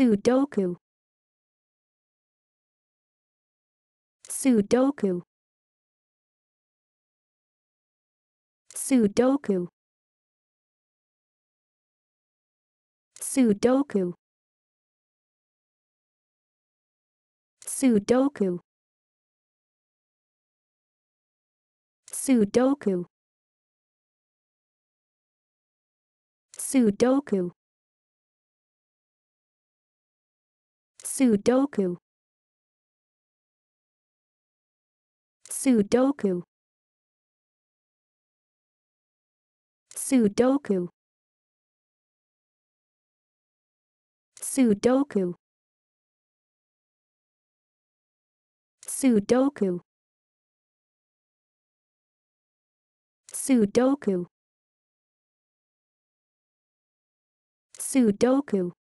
Sudoku Sudoku Sudoku Sudoku Sudoku Sudoku Sudoku Sudoku Sudoku Sudoku Sudoku Sudoku Sudoku Sudoku